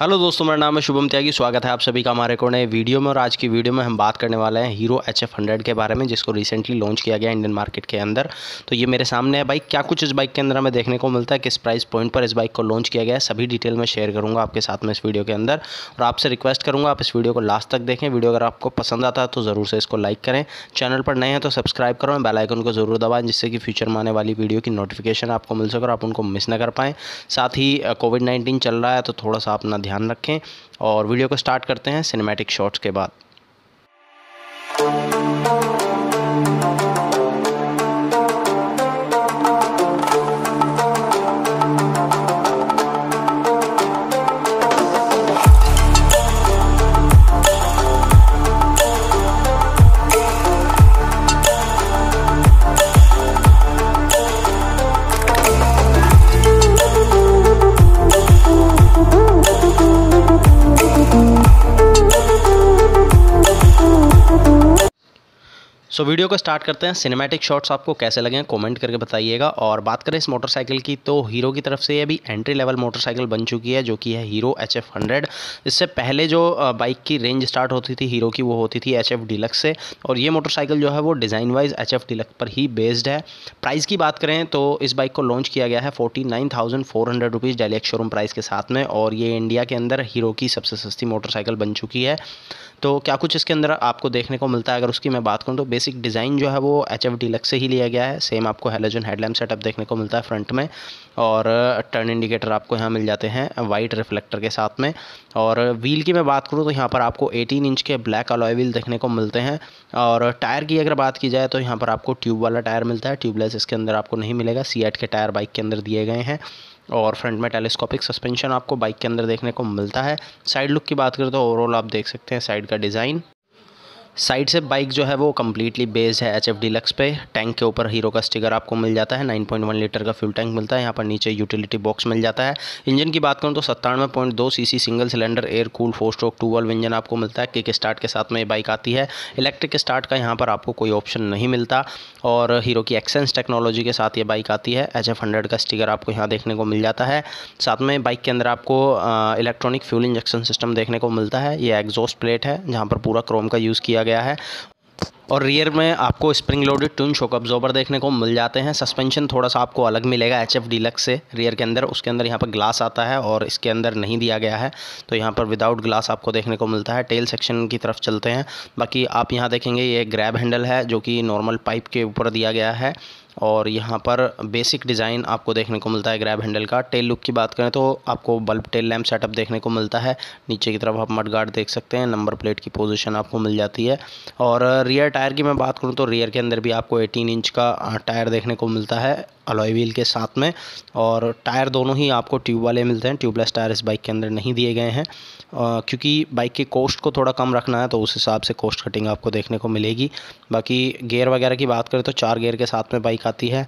Hello दोस्तों मेरा नाम है शुभम त्यागी स्वागत है आप सभी का हमारे को नए वीडियो में और आज की वीडियो में हम बात करने वाले हैं हीरो एच एफ हंड्रेड के बारे में जिसको रिसेंटली लॉन्च किया गया इंडियन मार्केट के अंदर तो ये मेरे सामने है बाइक क्या कुछ इस बाइक के अंदर हमें देखने को मिलता है किस प्राइस पॉइंट पर इस बाइक को लॉन्च किया गया है सभी डिटेल में शेयर करूँगा आपके साथ में इस वीडियो के अंदर और आपसे रिक्वेस्ट करूँगा आप इस वीडियो को लास्ट तक देखें वीडियो अगर आपको पसंद आता है तो ज़रूर से इसको लाइक करें चैनल पर नए हैं तो सब्सक्राइब करो बेलाइकन को ज़रूर दबाएँ जिससे कि फ्यूचर में आने वाली वीडियो की नोटिफिकेशन आपको मिल सके और आप उनको मिस ना कर पाएँ साथ ही कोविड नाइन्टीन चल रहा है तो थोड़ा सा अपना ध्यान रखें और वीडियो को स्टार्ट करते हैं सिनेमैटिक शॉट्स के बाद सो so, वीडियो को स्टार्ट करते हैं सिनेमैटिक शॉट्स आपको कैसे लगे कमेंट करके बताइएगा और बात करें इस मोटरसाइकिल की तो हीरो की तरफ से ये भी एंट्री लेवल मोटरसाइकिल बन चुकी है जो कि है हीरो एच एफ हंड्रेड इससे पहले जो बाइक की रेंज स्टार्ट होती थी हीरो की वो होती थी एच एफ डिलक्स से और ये मोटरसाइकिल जो है वो design wise H F deluxe पर ही बेस्ड है प्राइस की बात करें तो इस बाइक को लॉन्च किया गया है forty nine thousand four hundred rupees डायलेक्ट शोरूम प्राइस के साथ में और ये इंडिया के अंदर हीरो की सबसे सस्ती मोटरसाइकिल बन चुकी है तो क्या कुछ इसके अंदर आपको देखने को मिलता है अगर उसकी मैं बात करूँ तो बेसिक बेसिक डिज़ाइन जो है वो एच एफ डीलक्स से ही लिया गया है सेम आपको हेलोजन हेडलैम्प सेटअप देखने को मिलता है फ्रंट में और टर्न uh, इंडिकेटर आपको यहाँ मिल जाते हैं वाइट रिफ्लेक्टर के साथ में और व्हील uh, की मैं बात करूँ तो यहाँ पर आपको 18 इंच के ब्लैक अलॉय व्हील देखने को मिलते हैं और टायर uh, की अगर बात की जाए तो यहाँ पर आपको ट्यूब वाला टायर मिलता है ट्यूबलेस इसके अंदर आपको नहीं मिलेगा सी के टायर बाइक के अंदर दिए गए हैं और फ्रंट में टेलीस्कोपिक सस्पेंशन आपको बाइक के अंदर देखने को मिलता है साइड लुक की बात करें तो ओवरऑल आप देख सकते हैं साइड का डिज़ाइन साइड से बाइक जो है वो कम्प्लीटली बेस्ड है एच एफ डिलक्स पे टैंक के ऊपर हीरो का स्टिकर आपको मिल जाता है 9.1 लीटर का फ्यूल टैंक मिलता है यहाँ पर नीचे यूटिलिटी बॉक्स मिल जाता है इंजन की बात करूँ तो सत्तानवे पॉइंट दो C C single cylinder air cool four stroke two valve engine आपको मिलता है किक स्टार्ट के साथ में ये बाइक आती है इलेक्ट्रिक स्टार्ट का यहाँ पर आपको कोई ऑप्शन नहीं मिलता और हीरो की एक्सेंस टेक्नोलॉजी के साथ ये बाइक आती है एच एफ हंड्रेड का स्टिकर आपको यहाँ देखने को मिल जाता है साथ में बाइक के अंदर आपको इलेक्ट्रॉनिक फ्यूल इंजेक्शन सिस्टम देखने को मिलता है ये एग्जॉस्ट प्लेट है जहाँ पर पूरा क्रोम का यूज़ किया गया है और रियर में आपको spring loaded twin shock absorber देखने को मिल जाते हैं सस्पेंशन थोड़ा सा आपको अलग मिलेगा एच एफ डीलक्स से रियर के अंदर उसके अंदर यहाँ पर ग्लास आता है और इसके अंदर नहीं दिया गया है तो यहाँ पर विदाउट ग्लास आपको देखने को मिलता है टेल सेक्शन की तरफ चलते हैं बाकी आप यहाँ देखेंगे ये ग्रैब हैंडल है जो कि नॉर्मल पाइप के ऊपर दिया गया है और यहाँ पर बेसिक डिज़ाइन आपको देखने को मिलता है ग्रैब हैंडल का टेल लुक की बात करें तो आपको बल्ब टेल लैम्प सेटअप देखने को मिलता है नीचे की तरफ आप मड गार्ड देख सकते हैं नंबर प्लेट की पोजीशन आपको मिल जाती है और रियर टायर की मैं बात करूँ तो रियर के अंदर भी आपको एटीन इंच का टायर देखने को मिलता है अलॉय व्हील के साथ में और टायर दोनों ही आपको ट्यूब वाले मिलते हैं ट्यूबलेस टायर इस बाइक के अंदर नहीं दिए गए हैं क्योंकि बाइक के कॉस्ट को थोड़ा कम रखना है तो उस हिसाब से कॉस्ट कटिंग आपको देखने को मिलेगी बाकी गेयर वगैरह की बात करें तो चार गेयर के साथ में बाइक आती है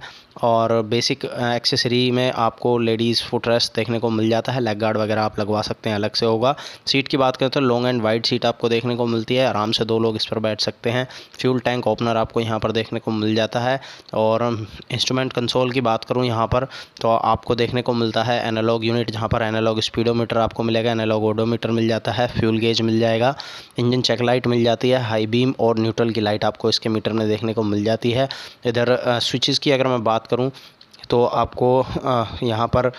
और बेसिक एक्सेसरी में आपको लेडीज़ रेस्ट देखने को मिल जाता है लेग गार्ड वगैरह आप लगवा सकते हैं अलग से होगा सीट की बात करें तो लॉन्ग एंड वाइड सीट आपको देखने को मिलती है आराम से दो लोग इस पर बैठ सकते हैं फ्यूल टैंक ओपनर आपको यहाँ पर देखने को मिल जाता है और इंस्ट्रूमेंट कंसोल कंट्रोल की बात करूँ यहाँ पर तो आपको देखने को मिलता है एनालॉग यूनिट जहाँ पर एनालॉग स्पीडोमीटर आपको मिलेगा एनालॉग ओडोमीटर मिल जाता है फ्यूल गेज मिल जाएगा इंजन चेक लाइट मिल जाती है हाई बीम और न्यूट्रल की लाइट आपको इसके मीटर में देखने को मिल जाती है इधर स्विचेस की अगर मैं बात करूँ तो आपको यहाँ पर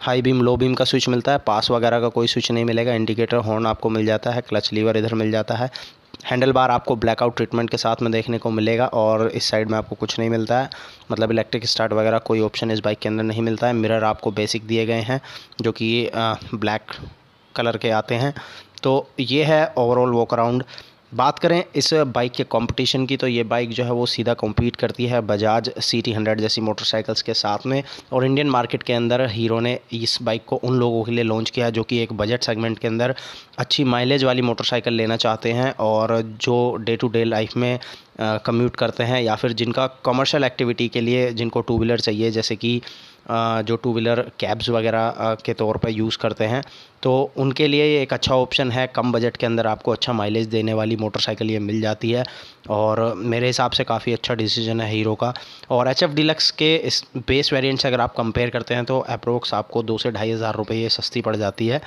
हाई बीम लो बीम का स्विच मिलता है पास वगैरह का कोई स्विच नहीं मिलेगा इंडिकेटर हॉर्न आपको मिल जाता है क्लच लीवर इधर मिल जाता है हैंडल बार आपको ब्लैकआउट ट्रीटमेंट के साथ में देखने को मिलेगा और इस साइड में आपको कुछ नहीं मिलता है मतलब इलेक्ट्रिक स्टार्ट वगैरह कोई ऑप्शन इस बाइक के अंदर नहीं मिलता है मिरर आपको बेसिक दिए गए हैं जो कि ब्लैक कलर के आते हैं तो ये है ओवरऑल वॉक अराउंड बात करें इस बाइक के कंपटीशन की तो ये बाइक जो है वो सीधा कम्पीट करती है बजाज सी टी हंड्रेड जैसी मोटरसाइकिल्स के साथ में और इंडियन मार्केट के अंदर हीरो ने इस बाइक को उन लोगों के लिए लॉन्च किया जो कि एक बजट सेगमेंट के अंदर अच्छी माइलेज वाली मोटरसाइकिल लेना चाहते हैं और जो डे टू डे लाइफ में कम्यूट करते हैं या फिर जिनका कमर्शल एक्टिविटी के लिए जिनको टू व्हीलर चाहिए जैसे कि जो टू व्हीलर कैब्स वगैरह के तौर पर यूज़ करते हैं तो उनके लिए ये एक अच्छा ऑप्शन है कम बजट के अंदर आपको अच्छा माइलेज देने वाली मोटरसाइकिल ये मिल जाती है और मेरे हिसाब से काफ़ी अच्छा डिसीजन है हीरो का और एच एफ डिलक्स के इस बेस वेरियंट से अगर आप कंपेयर करते हैं तो अप्रोक्स आपको दो से ढाई हज़ार रुपये ये सस्ती पड़ जाती है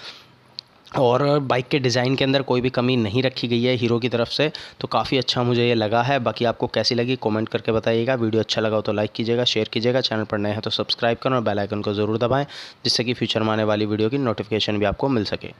हाँ। और बाइक के डिज़ाइन के अंदर कोई भी कमी नहीं रखी गई है हीरो की तरफ से तो काफ़ी अच्छा मुझे ये लगा है बाकी आपको कैसी लगी कमेंट करके बताइएगा वीडियो अच्छा लगा हो तो लाइक कीजिएगा शेयर कीजिएगा चैनल पर नए हैं तो सब्सक्राइब करें और बेल आइकन को ज़रूर दबाएं जिससे कि फ्यूचर में आने वाली वीडियो की नोटिफिकेशन भी आपको मिल सके